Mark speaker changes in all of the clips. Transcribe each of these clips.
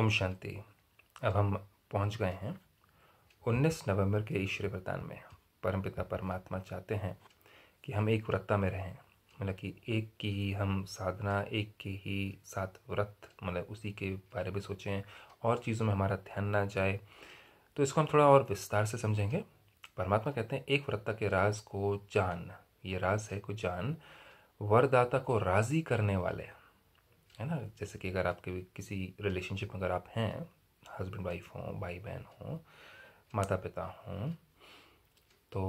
Speaker 1: ओम शांति अब हम पहुंच गए हैं 19 नवंबर के ईश्वरी वरदान में परमपिता परमात्मा चाहते हैं कि हम एक व्रता में रहें मतलब कि एक की ही हम साधना एक के ही साथ व्रत मतलब उसी के बारे में सोचें और चीज़ों में हमारा ध्यान ना जाए तो इसको हम थोड़ा और विस्तार से समझेंगे परमात्मा कहते हैं एक व्रता के राज को जान ये राज है को जान वरदाता को राज़ी करने वाले है ना जैसे कि अगर आपके किसी रिलेशनशिप में अगर आप हैं हस्बैंड वाइफ हों भाई बहन हों माता पिता हों तो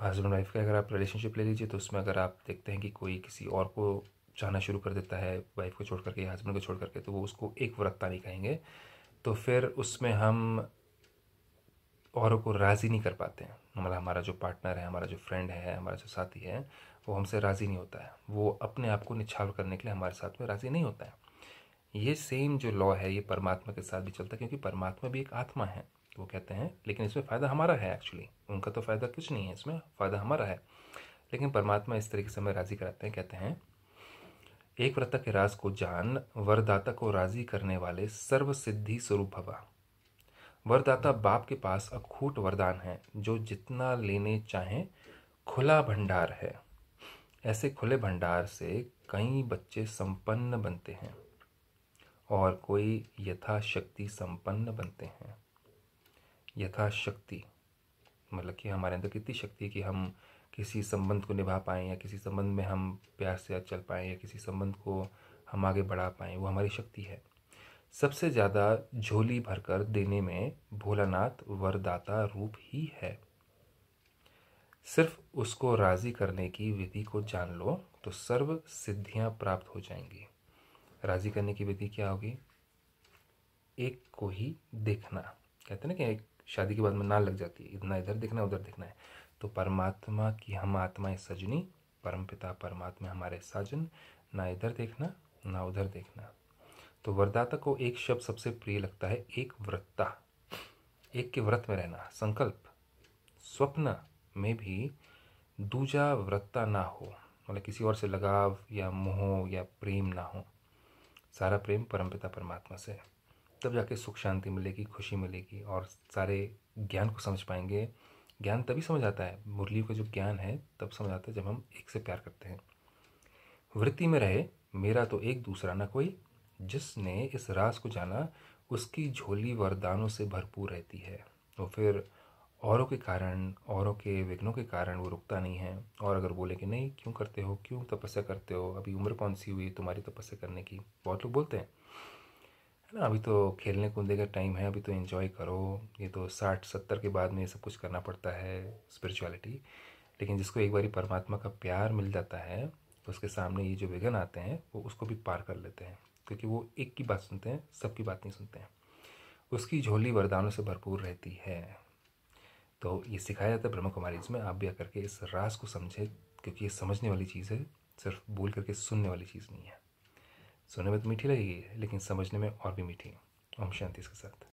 Speaker 1: हस्बैंड वाइफ का अगर आप रिलेशनशिप ले लीजिए तो उसमें अगर आप देखते हैं कि कोई किसी और को चाहना शुरू कर देता है वाइफ को छोड़ करके या हस्बैंड को छोड़ करके तो वो उसको एक वक्ता नहीं कहेंगे तो फिर उसमें हम औरों को राज़ी नहीं कर पाते हैं मतलब हमारा जो पार्टनर है हमारा जो फ्रेंड है हमारा जो साथी है वो हमसे राज़ी नहीं होता है वो अपने आप को निछावर करने के लिए हमारे साथ में राज़ी नहीं होता है ये सेम जो लॉ है ये परमात्मा के साथ भी चलता है क्योंकि परमात्मा भी एक आत्मा है तो वो कहते हैं लेकिन इसमें फ़ायदा हमारा है एक्चुअली उनका तो फ़ायदा कुछ नहीं है इसमें फ़ायदा हमारा है लेकिन परमात्मा इस तरीके से हमें राज़ी कराते हैं कहते हैं एक व्रता के राज को जान वरदाता को राज़ी करने वाले सर्व सिद्धि स्वरूप भवा वरदाता बाप के पास अखूट वरदान है जो जितना लेने चाहें खुला भंडार है ऐसे खुले भंडार से कई बच्चे संपन्न बनते हैं और कोई यथाशक्ति संपन्न बनते हैं यथाशक्ति मतलब कि हमारे अंदर कितनी शक्ति है कि हम किसी संबंध को निभा पाएँ या किसी संबंध में हम प्यार से चल पाएँ या किसी संबंध को हम आगे बढ़ा पाएँ वो हमारी शक्ति है सबसे ज़्यादा झोली भरकर देने में भोलानाथ वरदाता रूप ही है सिर्फ उसको राज़ी करने की विधि को जान लो तो सर्व सिद्धियां प्राप्त हो जाएंगी राज़ी करने की विधि क्या होगी एक को ही देखना कहते हैं ना कि एक शादी के बाद में ना लग जाती है इतना इधर देखना उधर देखना है तो परमात्मा की हम आत्माएं सजनी परमपिता परमात्मा हमारे साजन ना इधर देखना ना उधर देखना तो वरदाता को एक शब्द सबसे प्रिय लगता है एक व्रतता एक के व्रत में रहना संकल्प स्वप्न में भी दूजा व्रतता ना हो मतलब किसी और से लगाव या मोह या प्रेम ना हो सारा प्रेम परमपिता परमात्मा से तब जाके सुख शांति मिलेगी खुशी मिलेगी और सारे ज्ञान को समझ पाएंगे ज्ञान तभी समझ आता है मुरली का जो ज्ञान है तब समझ आता है जब हम एक से प्यार करते हैं वृत्ति में रहे मेरा तो एक दूसरा ना कोई जिसने इस राज को जाना उसकी झोली वरदानों से भरपूर रहती है तो फिर औरों के कारण औरों के विघ्नों के कारण वो रुकता नहीं है और अगर बोले कि नहीं क्यों करते हो क्यों तपस्या करते हो अभी उम्र कौन सी हुई तुम्हारी तपस्या करने की बहुत लोग बोलते हैं है ना अभी तो खेलने कूदने का टाइम है अभी तो इन्जॉय करो ये तो साठ सत्तर के बाद में ये सब कुछ करना पड़ता है स्पिरिचुअलिटी लेकिन जिसको एक बार परमात्मा का प्यार मिल जाता है तो उसके सामने ये जो विघ्न आते हैं वो उसको भी पार कर लेते हैं क्योंकि वो एक की बात सुनते हैं सबकी बात नहीं सुनते हैं उसकी झोली वरदानों से भरपूर रहती है तो ये सिखाया जाता है ब्रह्म कुमारी इसमें आप भी आकर के इस रास को समझें क्योंकि ये समझने वाली चीज़ है सिर्फ बोल करके सुनने वाली चीज़ नहीं है सुनने में तो मीठी लगेगी लेकिन समझने में और भी मीठी है ओम शांति इसके साथ